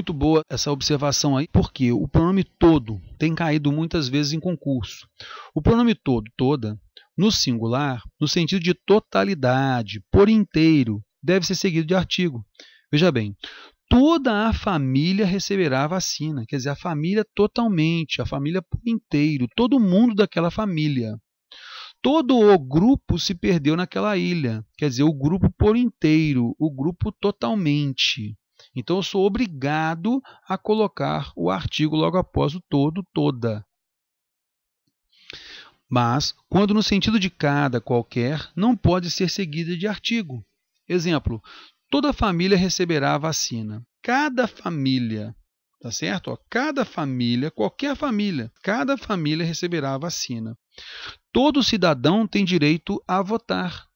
muito boa essa observação aí, porque o pronome todo tem caído muitas vezes em concurso. O pronome todo, toda, no singular, no sentido de totalidade, por inteiro, deve ser seguido de artigo. Veja bem, toda a família receberá a vacina, quer dizer, a família totalmente, a família por inteiro, todo mundo daquela família. Todo o grupo se perdeu naquela ilha, quer dizer, o grupo por inteiro, o grupo totalmente. Então eu sou obrigado a colocar o artigo logo após o todo, toda. Mas, quando no sentido de cada, qualquer, não pode ser seguida de artigo. Exemplo: toda família receberá a vacina. Cada família, tá certo? Ó, cada família, qualquer família, cada família receberá a vacina. Todo cidadão tem direito a votar.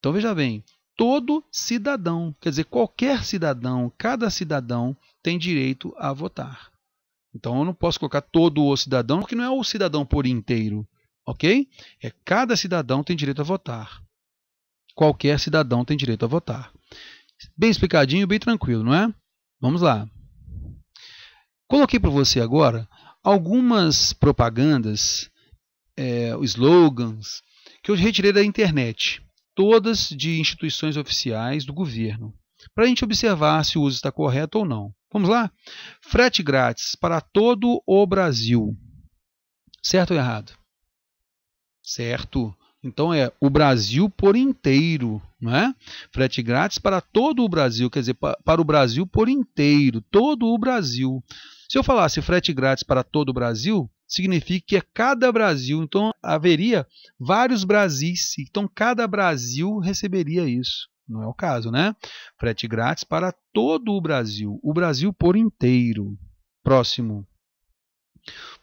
Então veja bem, todo cidadão, quer dizer, qualquer cidadão, cada cidadão tem direito a votar. Então eu não posso colocar todo o cidadão, porque não é o cidadão por inteiro, ok? É cada cidadão tem direito a votar. Qualquer cidadão tem direito a votar. Bem explicadinho, bem tranquilo, não é? Vamos lá. Coloquei para você agora algumas propagandas, é, slogans que eu retirei da internet todas de instituições oficiais do governo, para a gente observar se o uso está correto ou não. Vamos lá? Frete grátis para todo o Brasil. Certo ou errado? Certo. Então é o Brasil por inteiro, não é Frete grátis para todo o Brasil, quer dizer, para o Brasil por inteiro, todo o Brasil. Se eu falasse frete grátis para todo o Brasil, significa que é cada Brasil. Então haveria vários Brasis, então cada Brasil receberia isso. Não é o caso, né? Frete grátis para todo o Brasil, o Brasil por inteiro. Próximo.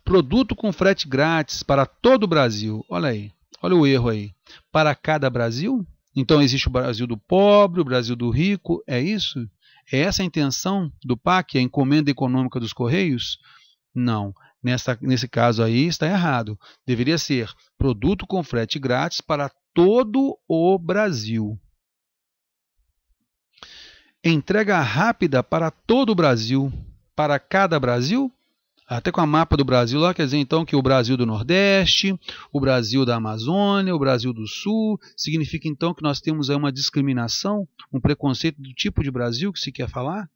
Produto com frete grátis para todo o Brasil. Olha aí, olha o erro aí. Para cada Brasil? Então existe o Brasil do pobre, o Brasil do rico, é isso? É essa a intenção do PAC, a encomenda econômica dos Correios? Não. Nessa, nesse caso aí está errado. Deveria ser produto com frete grátis para todo o Brasil. Entrega rápida para todo o Brasil. Para cada Brasil? Até com a mapa do Brasil lá, quer dizer então que o Brasil do Nordeste, o Brasil da Amazônia, o Brasil do Sul, significa então que nós temos aí uma discriminação, um preconceito do tipo de Brasil que se quer falar?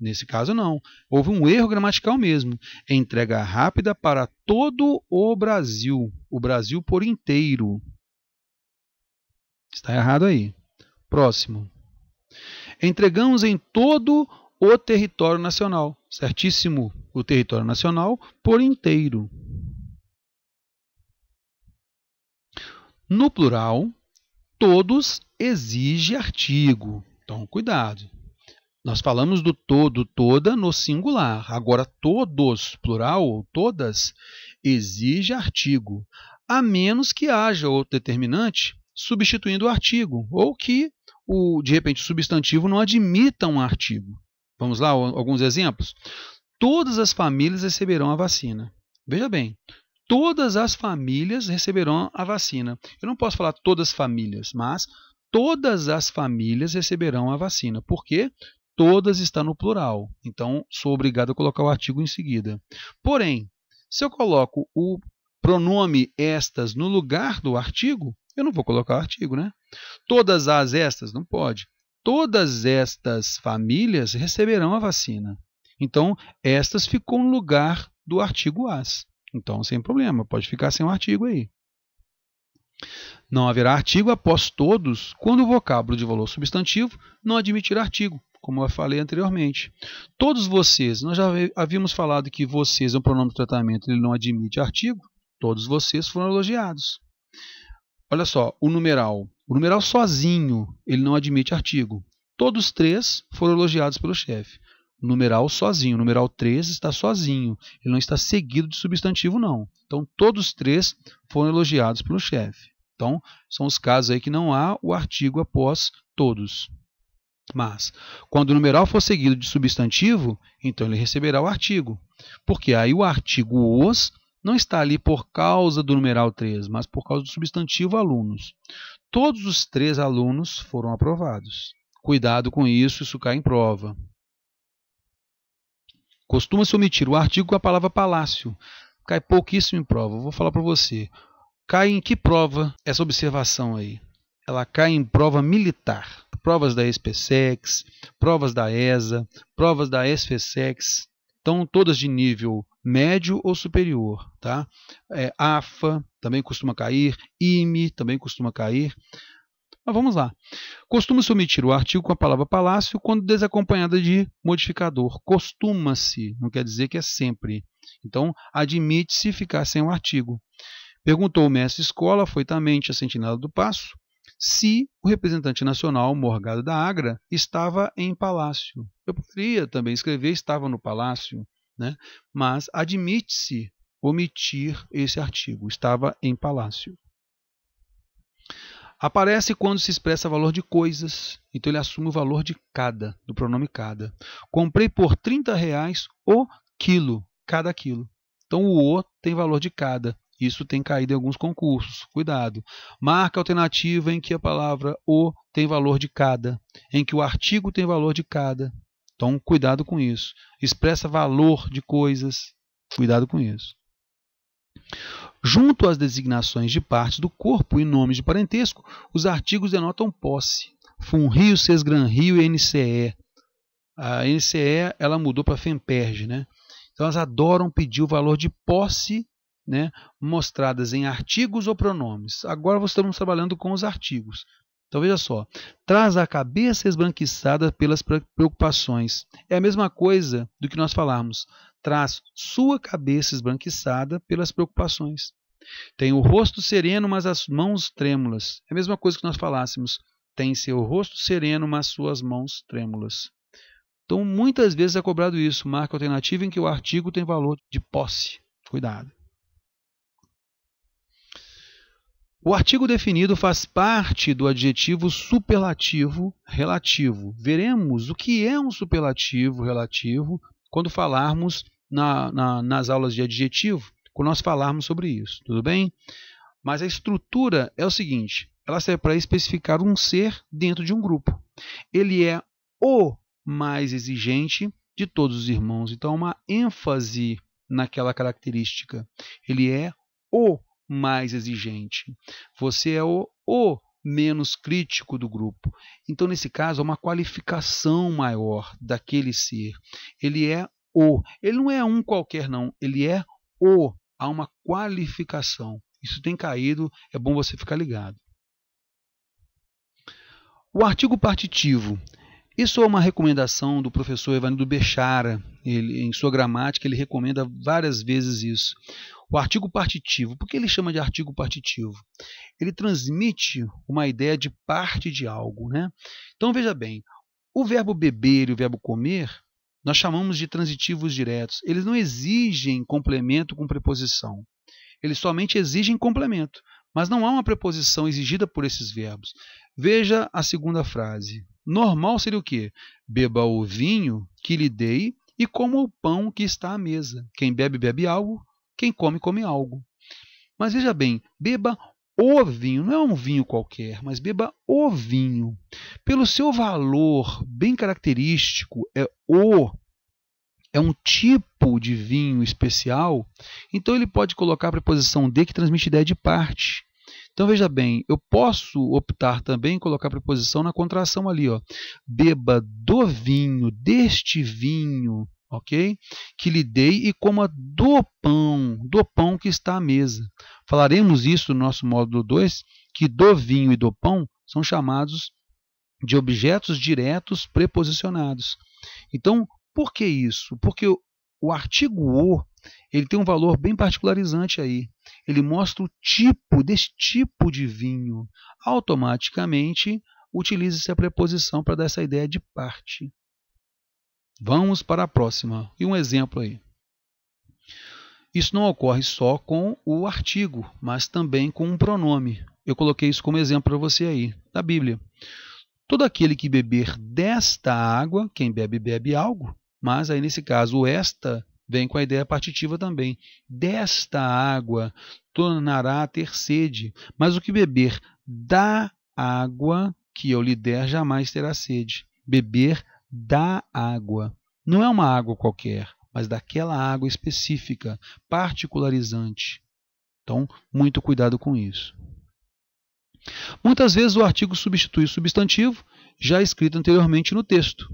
Nesse caso, não. Houve um erro gramatical mesmo. Entrega rápida para todo o Brasil. O Brasil por inteiro. Está errado aí. Próximo. Entregamos em todo o território nacional. Certíssimo. O território nacional por inteiro. No plural, todos exige artigo. Então, cuidado. Nós falamos do todo, toda no singular. Agora, todos, plural ou todas, exige artigo, a menos que haja outro determinante substituindo o artigo, ou que o, de repente, o substantivo não admita um artigo. Vamos lá, alguns exemplos. Todas as famílias receberão a vacina. Veja bem, todas as famílias receberão a vacina. Eu não posso falar todas as famílias, mas todas as famílias receberão a vacina. Por quê? todas está no plural. Então, sou obrigado a colocar o artigo em seguida. Porém, se eu coloco o pronome estas no lugar do artigo, eu não vou colocar o artigo, né? Todas as estas, não pode. Todas estas famílias receberão a vacina. Então, estas ficou no lugar do artigo as. Então, sem problema, pode ficar sem o artigo aí. Não haverá artigo após todos quando o vocábulo de valor substantivo não admitir artigo, como eu falei anteriormente. Todos vocês, nós já havíamos falado que vocês é um pronome de tratamento, ele não admite artigo, todos vocês foram elogiados. Olha só, o numeral. O numeral sozinho, ele não admite artigo. Todos três foram elogiados pelo chefe. O numeral sozinho, o numeral 3 está sozinho, ele não está seguido de substantivo não. Então todos três foram elogiados pelo chefe. Então são os casos aí que não há o artigo após todos. Mas, quando o numeral for seguido de substantivo, então ele receberá o artigo. Porque aí o artigo os não está ali por causa do numeral 3, mas por causa do substantivo alunos. Todos os três alunos foram aprovados. Cuidado com isso, isso cai em prova. Costuma-se omitir o artigo com a palavra palácio. Cai pouquíssimo em prova. Vou falar para você. Cai em que prova essa observação aí? ela cai em prova militar. Provas da SPSEX, provas da ESA, provas da SFSEX, estão todas de nível médio ou superior. Tá? É, AFA também costuma cair, IME também costuma cair. Mas vamos lá. Costuma-se omitir o artigo com a palavra palácio quando desacompanhada de modificador. Costuma-se, não quer dizer que é sempre. Então, admite-se ficar sem o artigo. Perguntou o mestre escola, foi também a sentinela do passo se o representante nacional Morgado da Agra estava em palácio. Eu poderia também escrever estava no palácio, né? mas admite-se omitir esse artigo, estava em palácio. Aparece quando se expressa valor de coisas, então ele assume o valor de cada, do pronome cada. Comprei por 30 reais o quilo, cada quilo. Então o o tem valor de cada. Isso tem caído em alguns concursos. Cuidado. Marca alternativa em que a palavra o tem valor de cada, em que o artigo tem valor de cada. Então, cuidado com isso. Expressa valor de coisas. Cuidado com isso. Junto às designações de partes do corpo e nomes de parentesco, os artigos denotam posse. Funrio, Sesgranrio e NCE. A NCE ela mudou para Femperge, né? Então elas adoram pedir o valor de posse né, mostradas em artigos ou pronomes. Agora estamos trabalhando com os artigos. Então veja só, traz a cabeça esbranquiçada pelas preocupações. É a mesma coisa do que nós falarmos, traz sua cabeça esbranquiçada pelas preocupações. Tem o rosto sereno, mas as mãos trêmulas. É a mesma coisa que nós falássemos, tem seu rosto sereno, mas suas mãos trêmulas. Então, muitas vezes é cobrado isso, marca alternativa em que o artigo tem valor de posse. Cuidado. O artigo definido faz parte do adjetivo superlativo relativo. Veremos o que é um superlativo relativo quando falarmos na, na, nas aulas de adjetivo, quando nós falarmos sobre isso, tudo bem? Mas a estrutura é o seguinte: ela serve para especificar um ser dentro de um grupo. Ele é o mais exigente de todos os irmãos, então há uma ênfase naquela característica. Ele é o mais exigente. Você é o, o menos crítico do grupo. Então, nesse caso, há uma qualificação maior daquele ser. Ele é o. Ele não é um qualquer, não. Ele é o. Há uma qualificação. Isso tem caído, é bom você ficar ligado. O artigo partitivo isso é uma recomendação do professor Evandro Bechara. Ele, em sua gramática, ele recomenda várias vezes isso. O artigo partitivo, por que ele chama de artigo partitivo? Ele transmite uma ideia de parte de algo. Né? Então veja bem, o verbo beber e o verbo comer nós chamamos de transitivos diretos. Eles não exigem complemento com preposição. Eles somente exigem complemento. Mas não há uma preposição exigida por esses verbos. Veja a segunda frase. Normal seria o quê? Beba o vinho que lhe dei e coma o pão que está à mesa. Quem bebe, bebe algo. Quem come, come algo. Mas veja bem, beba o vinho, não é um vinho qualquer, mas beba o vinho. Pelo seu valor bem característico, é o é um tipo de vinho especial, então ele pode colocar a preposição de que transmite ideia de parte. Então veja bem, eu posso optar também em colocar a preposição na contração ali, ó. Beba do vinho, deste vinho, ok? Que lhe dei e coma do pão, do pão que está à mesa. Falaremos isso no nosso módulo 2, que do vinho e do pão são chamados de objetos diretos preposicionados. Então, por que isso? Porque o artigo o ele tem um valor bem particularizante aí. Ele mostra o tipo desse tipo de vinho. Automaticamente utiliza se a preposição para dar essa ideia de parte. Vamos para a próxima. E um exemplo aí. Isso não ocorre só com o artigo, mas também com um pronome. Eu coloquei isso como exemplo para você aí, da Bíblia. Todo aquele que beber desta água, quem bebe, bebe algo, mas aí nesse caso, esta vem com a ideia partitiva também. Desta água tornará a ter sede, mas o que beber da água que eu lhe der jamais terá sede. Beber da água. Não é uma água qualquer, mas daquela água específica, particularizante. Então, muito cuidado com isso. Muitas vezes o artigo substitui o substantivo já escrito anteriormente no texto.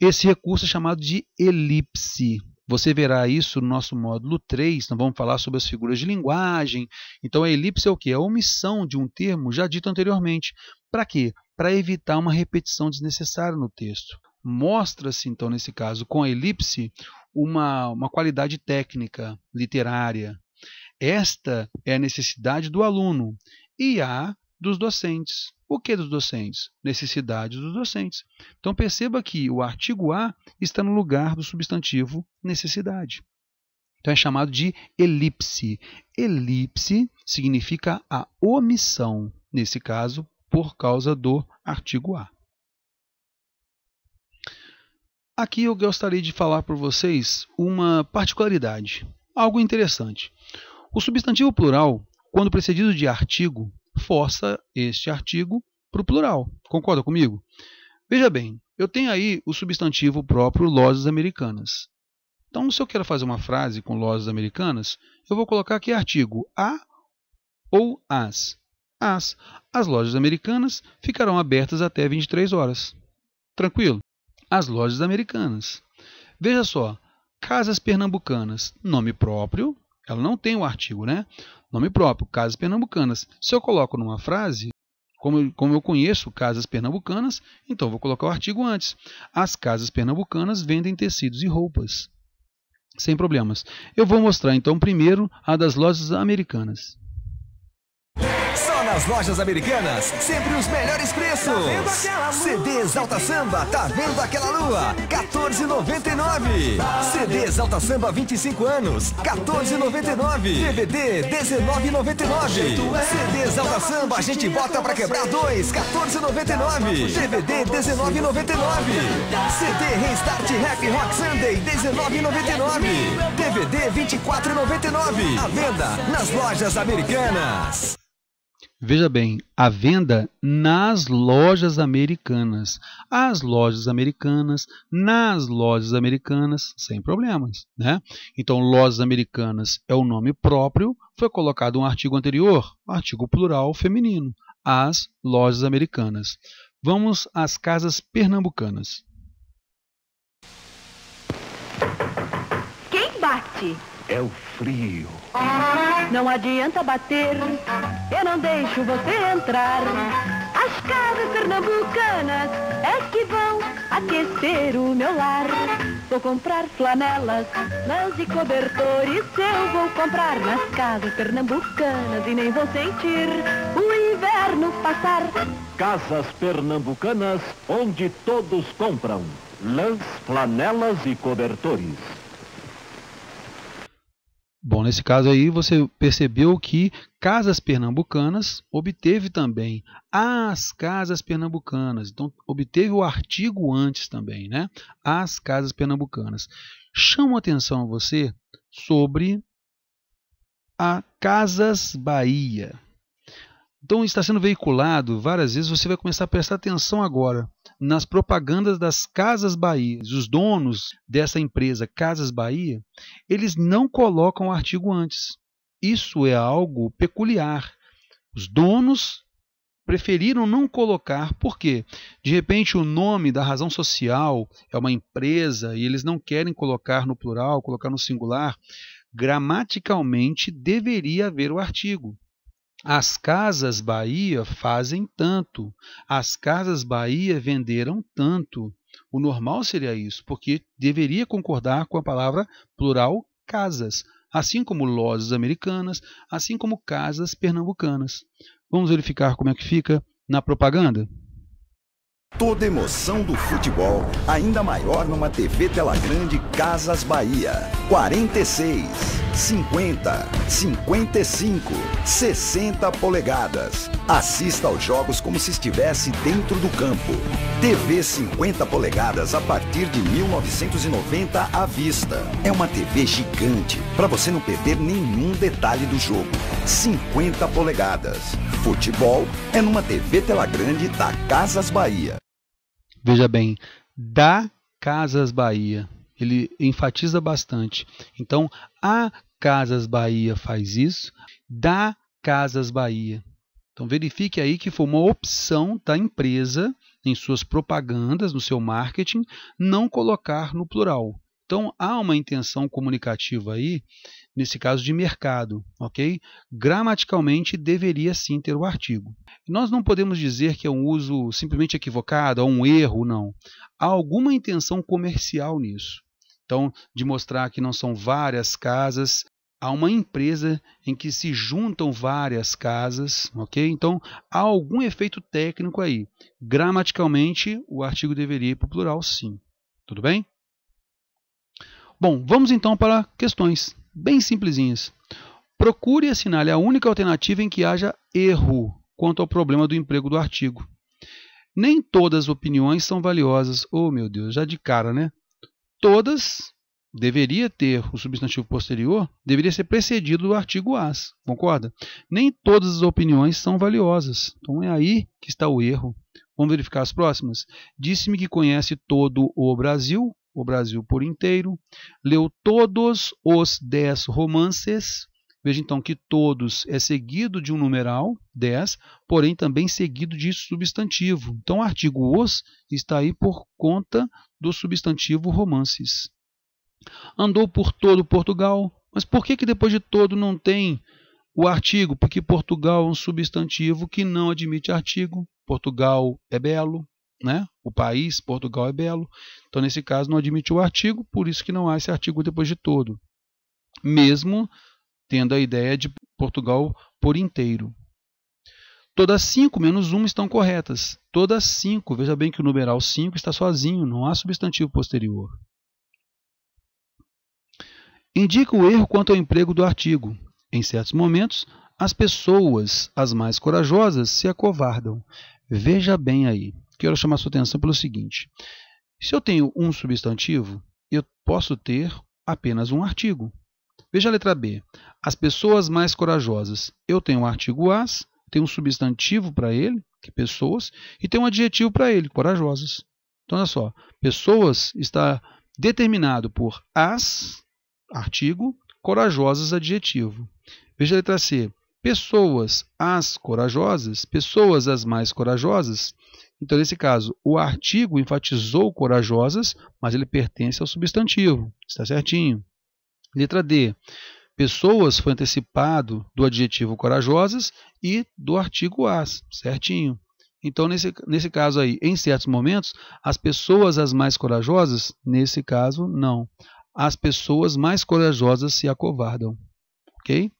Esse recurso é chamado de elipse. Você verá isso no nosso módulo 3, nós vamos falar sobre as figuras de linguagem. Então, a elipse é o que? É a omissão de um termo já dito anteriormente. Para quê? Para evitar uma repetição desnecessária no texto. Mostra-se, então, nesse caso, com a elipse, uma, uma qualidade técnica, literária. Esta é a necessidade do aluno e a dos docentes. O que dos docentes? Necessidades dos docentes. Então perceba que o artigo A está no lugar do substantivo necessidade. Então é chamado de elipse. Elipse significa a omissão, nesse caso, por causa do artigo A. Aqui eu gostaria de falar para vocês uma particularidade, algo interessante. O substantivo plural, quando precedido de artigo, força este artigo para o plural. Concorda comigo? Veja bem, eu tenho aí o substantivo próprio lojas americanas. Então, se eu quero fazer uma frase com lojas americanas, eu vou colocar aqui artigo a ou as. As. As lojas americanas ficarão abertas até 23 horas. Tranquilo? As lojas americanas. Veja só, Casas Pernambucanas, nome próprio, ela não tem o artigo, né? Nome próprio, Casas Pernambucanas. Se eu coloco numa frase, como eu, como eu conheço Casas Pernambucanas, então vou colocar o artigo antes. As Casas Pernambucanas vendem tecidos e roupas. Sem problemas. Eu vou mostrar então primeiro a das lojas americanas nas lojas americanas, sempre os melhores preços. CDs tá CD Exalta Samba, tá vendo aquela lua? 14,99. CD Exalta Samba 25 anos, 14,99. DVD 19,99. CD Exalta Samba, a gente bota pra quebrar dois, 14,99. DVD 19,99. CD Restart Rap Rock Sunday 19,99. DVD 24,99. A venda nas lojas americanas. Veja bem, a venda nas lojas americanas. As lojas americanas, nas lojas americanas, sem problemas. Né? Então, lojas americanas é o nome próprio, foi colocado um artigo anterior, artigo plural feminino. As lojas americanas. Vamos às casas pernambucanas. Quem bate? é o frio. Não adianta bater, eu não deixo você entrar. As casas pernambucanas é que vão aquecer o meu lar. Vou comprar flanelas, lãs e cobertores. Eu vou comprar nas casas pernambucanas e nem vou sentir o inverno passar. Casas pernambucanas, onde todos compram lãs, flanelas e cobertores. Bom, nesse caso aí você percebeu que Casas Pernambucanas obteve também as Casas Pernambucanas. Então obteve o artigo antes também, né? As Casas Pernambucanas. Chamo a atenção a você sobre a Casas Bahia. Então está sendo veiculado várias vezes, você vai começar a prestar atenção agora nas propagandas das Casas Bahia, os donos dessa empresa Casas Bahia, eles não colocam o artigo antes. Isso é algo peculiar. Os donos preferiram não colocar, porque de repente o nome da razão social é uma empresa e eles não querem colocar no plural, colocar no singular. Gramaticalmente deveria haver o artigo. As Casas Bahia fazem tanto, as Casas Bahia venderam tanto. O normal seria isso, porque deveria concordar com a palavra plural casas, assim como lojas americanas, assim como casas pernambucanas. Vamos verificar como é que fica na propaganda? Toda emoção do futebol, ainda maior numa TV tela grande Casas Bahia. 46, 50, 55, 60 polegadas. Assista aos jogos como se estivesse dentro do campo. TV 50 polegadas a partir de 1990 à vista. É uma TV gigante para você não perder nenhum detalhe do jogo. 50 polegadas. Futebol é numa TV tela grande da Casas Bahia. Veja bem, da Casas Bahia. Ele enfatiza bastante. Então, a Casas Bahia faz isso, da Casas Bahia. Então, verifique aí que foi uma opção da empresa, em suas propagandas, no seu marketing, não colocar no plural. Então, há uma intenção comunicativa aí nesse caso de mercado, ok? Gramaticalmente deveria sim ter o artigo. Nós não podemos dizer que é um uso simplesmente equivocado, ou é um erro, não. Há alguma intenção comercial nisso. Então, de mostrar que não são várias casas, há uma empresa em que se juntam várias casas, ok? Então há algum efeito técnico aí. Gramaticalmente, o artigo deveria ir para o plural, sim. Tudo bem? Bom, vamos então para questões bem simplesinhas. Procure assinale é a única alternativa em que haja erro quanto ao problema do emprego do artigo. Nem todas as opiniões são valiosas. Oh, meu Deus, já de cara, né? Todas deveria ter o substantivo posterior, deveria ser precedido do artigo as, concorda? Nem todas as opiniões são valiosas. Então é aí que está o erro. Vamos verificar as próximas. Disse-me que conhece todo o Brasil, o Brasil por inteiro, leu todos os dez romances. Veja então que todos é seguido de um numeral, 10, porém também seguido de substantivo. Então o artigo os está aí por conta do substantivo romances. Andou por todo Portugal, mas por que, que depois de todo não tem o artigo? Porque Portugal é um substantivo que não admite artigo. Portugal é belo, né? O país, Portugal é belo. Então, nesse caso, não admite o artigo, por isso que não há esse artigo depois de todo. Mesmo tendo a ideia de Portugal por inteiro. Todas cinco menos uma estão corretas. Todas cinco. Veja bem que o numeral 5 está sozinho, não há substantivo posterior. Indica o erro quanto ao emprego do artigo. Em certos momentos, as pessoas, as mais corajosas, se acovardam. Veja bem aí quero chamar sua atenção pelo seguinte: se eu tenho um substantivo, eu posso ter apenas um artigo. Veja a letra B. As pessoas mais corajosas. Eu tenho um artigo as, tenho um substantivo para ele, que é pessoas, e tenho um adjetivo para ele, corajosas. Então, olha só. Pessoas está determinado por as, artigo, corajosas, adjetivo. Veja a letra C. Pessoas as corajosas, pessoas as mais corajosas, então, nesse caso, o artigo enfatizou corajosas, mas ele pertence ao substantivo. Está certinho. Letra D. Pessoas foi antecipado do adjetivo corajosas e do artigo as. Certinho. Então, nesse, nesse caso aí, em certos momentos, as pessoas as mais corajosas, nesse caso, não. As pessoas mais corajosas se acovardam. Ok?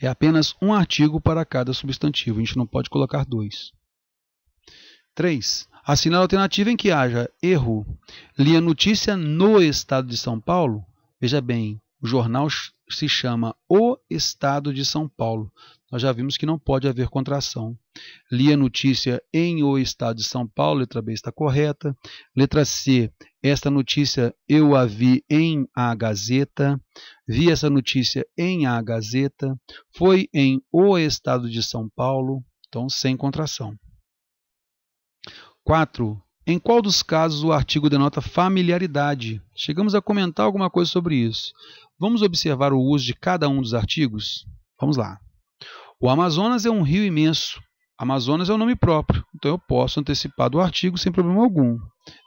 É apenas um artigo para cada substantivo, a gente não pode colocar dois. 3. Assinar alternativa em que haja erro. Li a notícia no Estado de São Paulo. Veja bem, o jornal se chama O Estado de São Paulo. Nós já vimos que não pode haver contração. Li a notícia em O Estado de São Paulo, letra B está correta. Letra C, esta notícia eu a vi em A Gazeta. Vi essa notícia em A Gazeta. Foi em O Estado de São Paulo, então sem contração. 4. Em qual dos casos o artigo denota familiaridade? Chegamos a comentar alguma coisa sobre isso. Vamos observar o uso de cada um dos artigos? Vamos lá. O Amazonas é um rio imenso. Amazonas é o um nome próprio, então eu posso antecipar do artigo sem problema algum.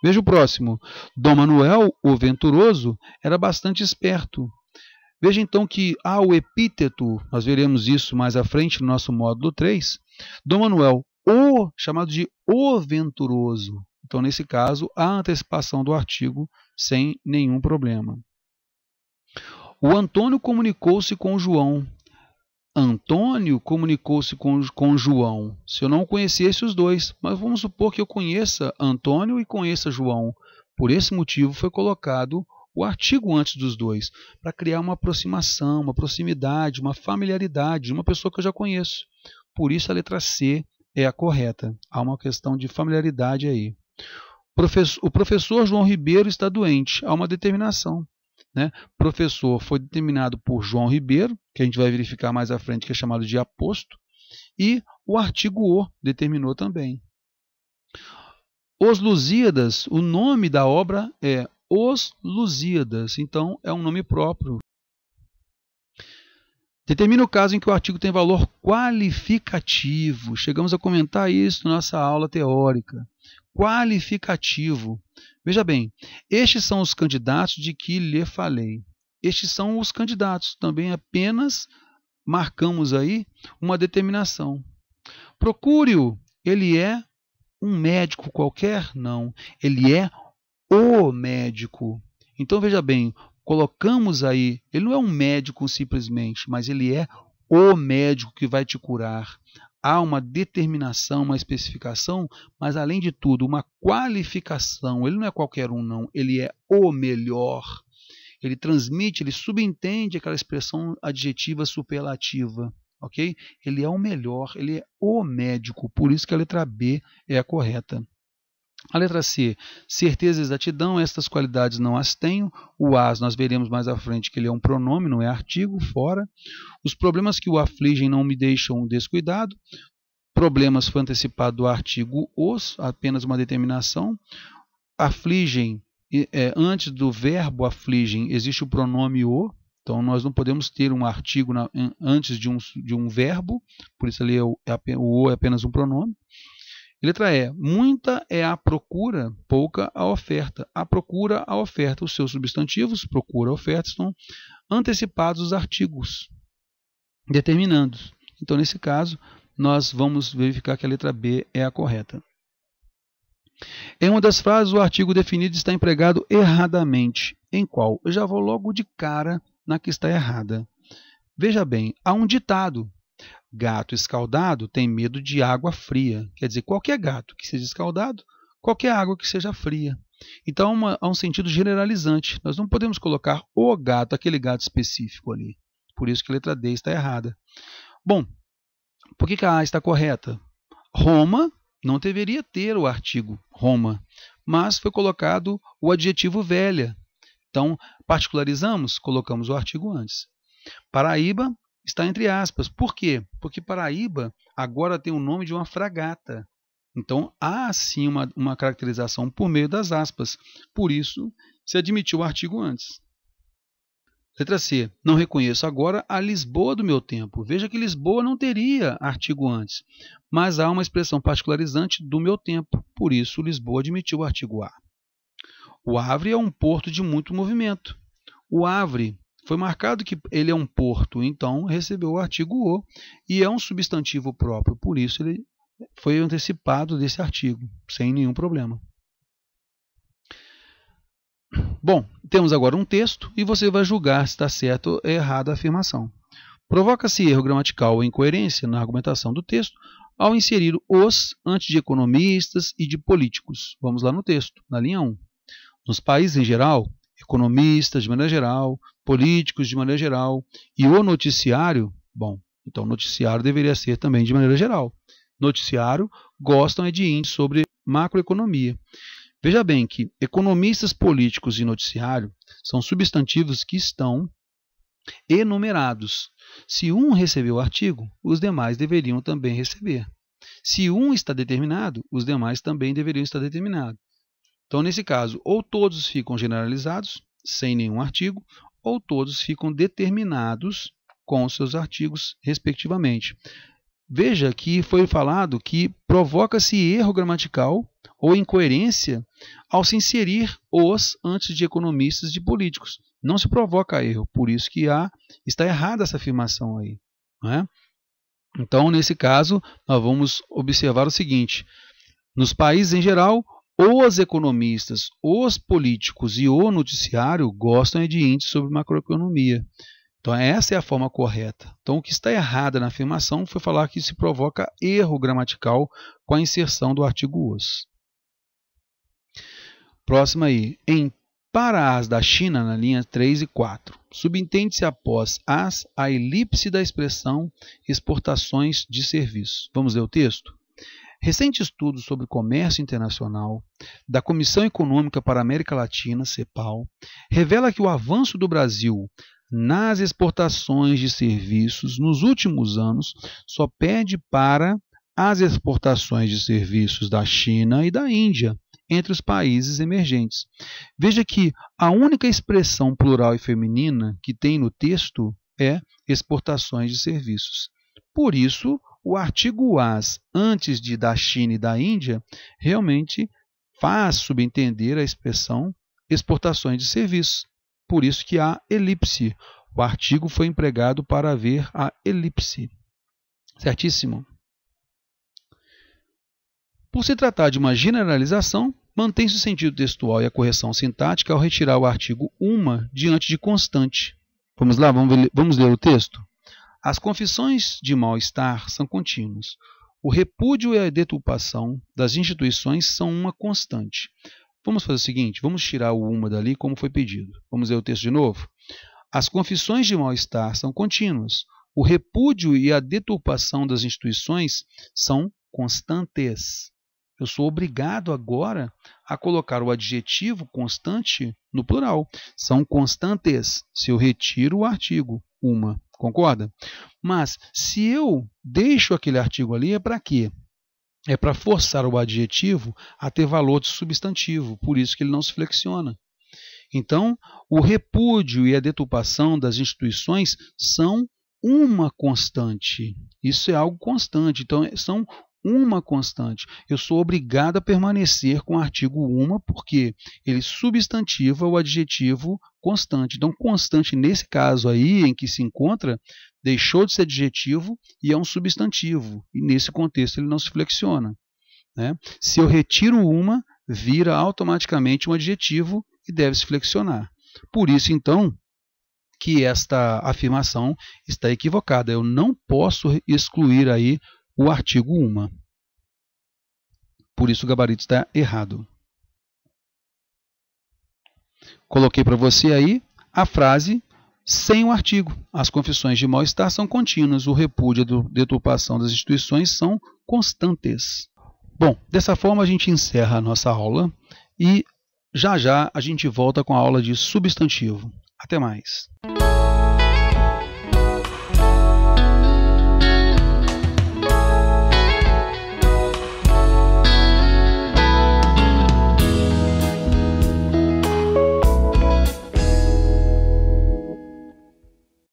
Veja o próximo. Dom Manuel, o venturoso, era bastante esperto. Veja então que há o epíteto, nós veremos isso mais à frente no nosso módulo 3. Dom Manuel, o chamado de o venturoso. Então, nesse caso, há antecipação do artigo sem nenhum problema. O Antônio comunicou-se com João. Antônio comunicou-se com, com João. Se eu não conhecesse os dois, mas vamos supor que eu conheça Antônio e conheça João. Por esse motivo foi colocado o artigo antes dos dois, para criar uma aproximação, uma proximidade, uma familiaridade de uma pessoa que eu já conheço. Por isso a letra C é a correta. Há uma questão de familiaridade aí. O professor João Ribeiro está doente. Há uma determinação. Né? Professor foi determinado por João Ribeiro, que a gente vai verificar mais à frente, que é chamado de aposto. E o artigo O determinou também. Os Lusíadas, o nome da obra é Os Lusíadas, então é um nome próprio. Determina o caso em que o artigo tem valor qualificativo. Chegamos a comentar isso na nossa aula teórica. Qualificativo. Veja bem, estes são os candidatos de que lhe falei. Estes são os candidatos. Também apenas marcamos aí uma determinação. Procure-o. Ele é um médico qualquer? Não. Ele é o médico. Então veja bem, colocamos aí, ele não é um médico simplesmente, mas ele é o médico que vai te curar. Há uma determinação, uma especificação, mas além de tudo, uma qualificação. Ele não é qualquer um, não. Ele é o melhor. Ele transmite, ele subentende aquela expressão adjetiva superlativa. ok? Ele é o melhor, ele é o médico. Por isso que a letra B é a correta. A letra C, certeza e exatidão, estas qualidades não as tenho. O as, nós veremos mais à frente que ele é um pronome, não é artigo, fora. Os problemas que o afligem não me deixam descuidado. Problemas foi antecipado do artigo os, apenas uma determinação. Afligem, é, antes do verbo afligem, existe o pronome o. Então, nós não podemos ter um artigo na, antes de um, de um verbo, por isso ali é o, é, o o é apenas um pronome. Letra E. Muita é a procura, pouca a oferta. A procura, a oferta. Os seus substantivos, procura, oferta, estão antecipados os artigos, determinados Então, nesse caso, nós vamos verificar que a letra B é a correta. Em uma das frases, o artigo definido está empregado erradamente. Em qual? Eu já vou logo de cara na que está errada. Veja bem, há um ditado Gato escaldado tem medo de água fria. Quer dizer, qualquer gato que seja escaldado, qualquer água que seja fria. Então é uma, há é um sentido generalizante. Nós não podemos colocar o gato, aquele gato específico ali. Por isso que a letra D está errada. Bom, por que, que a A está correta? Roma não deveria ter o artigo Roma, mas foi colocado o adjetivo velha. Então, particularizamos, colocamos o artigo antes. Paraíba está entre aspas. Por quê? Porque Paraíba agora tem o nome de uma fragata. Então há sim uma, uma caracterização por meio das aspas. Por isso se admitiu o artigo antes. Letra C. Não reconheço agora a Lisboa do meu tempo. Veja que Lisboa não teria artigo antes, mas há uma expressão particularizante do meu tempo. Por isso, Lisboa admitiu o artigo A. O Havre é um porto de muito movimento. O Havre foi marcado que ele é um porto, então recebeu o artigo o e é um substantivo próprio, por isso ele foi antecipado desse artigo, sem nenhum problema. Bom, temos agora um texto e você vai julgar se está certo ou errada a afirmação. Provoca-se erro gramatical ou incoerência na argumentação do texto ao inserir os antes de economistas e de políticos. Vamos lá no texto, na linha 1. Nos países em geral, economistas de maneira geral, políticos de maneira geral, e o noticiário, bom, então noticiário deveria ser também de maneira geral. Noticiário gostam é de índices sobre macroeconomia. Veja bem que economistas políticos e noticiário são substantivos que estão enumerados. Se um recebeu o artigo, os demais deveriam também receber. Se um está determinado, os demais também deveriam estar determinados. Então, nesse caso, ou todos ficam generalizados, sem nenhum artigo, ou todos ficam determinados com seus artigos, respectivamente. Veja que foi falado que provoca-se erro gramatical ou incoerência ao se inserir os antes de economistas de políticos. Não se provoca erro, por isso que há, está errada essa afirmação aí. Né? Então, nesse caso, nós vamos observar o seguinte: nos países em geral, os economistas, os políticos e o noticiário gostam é de índices sobre macroeconomia. Então, essa é a forma correta. Então, o que está errado na afirmação foi falar que se provoca erro gramatical com a inserção do artigo os. Próxima aí. Em para as da China, na linha 3 e 4, subentende-se após as a elipse da expressão exportações de serviço. Vamos ler o texto? Recente estudo sobre comércio internacional da Comissão Econômica para a América Latina, CEPAL, revela que o avanço do Brasil nas exportações de serviços nos últimos anos só perde para as exportações de serviços da China e da Índia entre os países emergentes. Veja que a única expressão plural e feminina que tem no texto é exportações de serviços. Por isso, o artigo as antes de da China e da Índia realmente faz subentender a expressão exportações de serviços. Por isso que há elipse. O artigo foi empregado para haver a elipse. Certíssimo? Por se tratar de uma generalização, mantém-se o sentido textual e a correção sintática ao retirar o artigo uma diante de constante. Vamos lá, vamos, vamos ler o texto? As confissões de mal-estar são contínuas. O repúdio e a deturpação das instituições são uma constante. Vamos fazer o seguinte: vamos tirar o uma dali como foi pedido. Vamos ler o texto de novo. As confissões de mal-estar são contínuas. O repúdio e a deturpação das instituições são constantes. Eu sou obrigado agora a colocar o adjetivo constante no plural. São constantes se eu retiro o artigo uma. Concorda? Mas se eu deixo aquele artigo ali, é para quê? É para forçar o adjetivo a ter valor de substantivo, por isso que ele não se flexiona. Então, o repúdio e a deturpação das instituições são uma constante. Isso é algo constante. Então, são uma constante. Eu sou obrigado a permanecer com o artigo uma, porque ele substantiva o adjetivo constante. Então, constante, nesse caso aí em que se encontra, deixou de ser adjetivo e é um substantivo. E nesse contexto ele não se flexiona. Né? Se eu retiro uma, vira automaticamente um adjetivo e deve se flexionar. Por isso, então, que esta afirmação está equivocada. Eu não posso excluir aí o artigo 1. Por isso o gabarito está errado. Coloquei para você aí a frase sem o artigo. As confissões de mal-estar são contínuas, o repúdio e a deturpação das instituições são constantes. Bom, dessa forma a gente encerra a nossa aula e já já a gente volta com a aula de substantivo. Até mais!